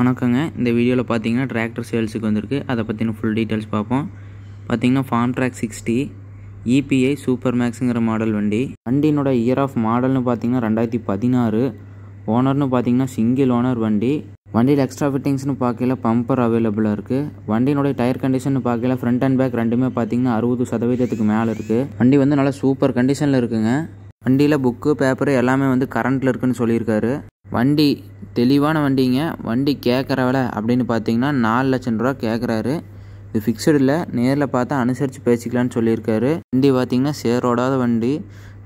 வணக்கங்க இந்த வீடியோவில் பார்த்தீங்கன்னா டிராக்டர் சேல்ஸுக்கு வந்திருக்கு அதை பற்றின ஃபுல் டீட்டெயில்ஸ் பார்ப்போம் பார்த்தீங்கன்னா Farmtrac sixty e EPI super மேக்ஸுங்கிற மாடல் வண்டி வண்டியினோட இயர் ஆஃப் மாடல்னு பார்த்தீங்கன்னா ரெண்டாயிரத்தி பதினாறு ஓனர்னு பார்த்தீங்கன்னா சிங்கிள் ஓனர் வண்டி வண்டியில் எக்ஸ்ட்ரா ஃபிட்டிங்ஸ்னு பார்க்கல பம்பர் அவைலபிளாக இருக்குது வண்டியினுடைய டயர் கண்டிஷன் பார்க்கல ஃப்ரண்ட் அண்ட் பேக் ரெண்டுமே பார்த்தீங்கன்னா அறுபது சதவீதத்துக்கு மேலே இருக்குது வண்டி வந்து நல்லா சூப்பர் கண்டிஷனில் இருக்குங்க வண்டியில் புக்கு பேப்பரு எல்லாமே வந்து கரண்ட்டில் இருக்குதுன்னு சொல்லியிருக்காரு வண்டி தெளிவான வண்டிங்க வண்டி கேட்குற விலை அப்படின்னு பார்த்தீங்கன்னா நாலு லட்சம் ரூபா கேட்குறாரு இது ஃபிக்ஸடில் நேரில் பார்த்தா அனுசரித்து பேசிக்கலான்னு சொல்லியிருக்காரு வண்டி பார்த்தீங்கன்னா சேரோடாத வண்டி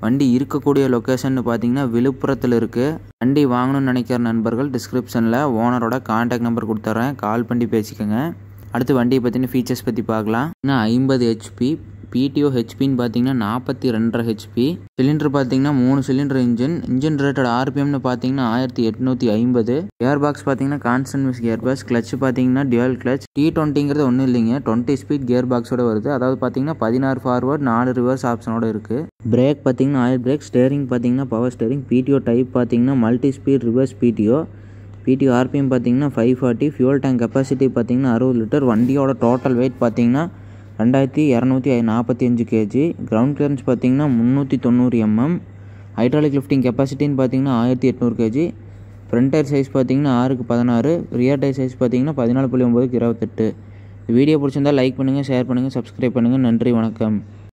வண்டி இருக்கக்கூடிய லொக்கேஷன் பார்த்தீங்கன்னா விழுப்புரத்தில் இருக்குது வண்டி வாங்கணும்னு நினைக்கிற நண்பர்கள் டிஸ்கிரிப்ஷனில் ஓனரோட கான்டாக்ட் நம்பர் கொடுத்துட்றேன் கால் பண்ணி பேசிக்கோங்க அடுத்து வண்டியை பற்றின ஃபீச்சர்ஸ் பற்றி பார்க்கலாம் இன்னும் ஐம்பது ஹெச்பி பிடிஓ ஹெச்பின்னு பார்த்தீங்கன்னா நாற்பத்தி ரெண்டரை ஹெச்பி சிலிண்டர் பார்த்தீங்கன்னா மூணு சிலிண்டர் இன்ஜின் இன்ஜின் ரேட்டட் ஆர்பிஎம்னு பார்த்தீங்கன்னா ஆயிரத்தி எட்நூற்றி ஐம்பது ஏர் பாக்ஸ் பார்த்தீங்கன்னா constant mesh gear box clutch பார்த்தீங்கன்னா டியூல் கிளச் டி டுவெண்ட்டிங்கிறது ஒன்றும் இல்லைங்க டுவெண்ட்டி ஸ்பீட் கியர் பாக்ஸோட வருது அதாவது பார்த்தீங்கன்னா பதினாறு ஃபார்வர்ட் நாலு ரிவர்ஸ் ஆப்ஷனோட இருக்குது பிரேக் பார்த்தீங்கன்னா ஆயில் பிரேக் ஸ்டேரிங் பார்த்தீங்கன்னா பவர் ஸ்டேரிங் பிடிஓ டைப் பார்த்தீங்கன்னா multi speed reverse PTO PT RPM பார்த்தீங்கன்னா five forty fuel tank capacity பார்த்தீங்கன்னா அறுபது லிட்டர் வண்டியோட டோட்டல் வெயிட் பார்த்தீங்கன்னா ரெண்டாயிரத்தி இரநூத்தி நாற்பத்தி அஞ்சு கேஜி கிரவுண்ட் கிளியரன்ஸ் பார்த்திங்கன்னா முந்நூற்றி தொண்ணூறு எம்எம் ஹைட்ராலிக் லிஃப்டிங் கெப்பாசிட்டின்னு பார்த்திங்கன்னா ஆயிரத்தி எட்நூறு கேஜி ஃப்ரண்ட் டயர் சைஸ் பார்த்திங்கன்னா ஆறுக்கு பதினாறு ரியர் டயர் சைஸ் பார்த்திங்கன்னா பதினாலு புள்ளி ஒம்பதுக்கு இருபத்தெட்டு வீடியோ பிடிச்சிருந்தால் லைக் பண்ணுங்கள் ஷேர் பண்ணுங்கள் சப்ஸ்கிரைப் பண்ணுங்கள் நன்றி வணக்கம்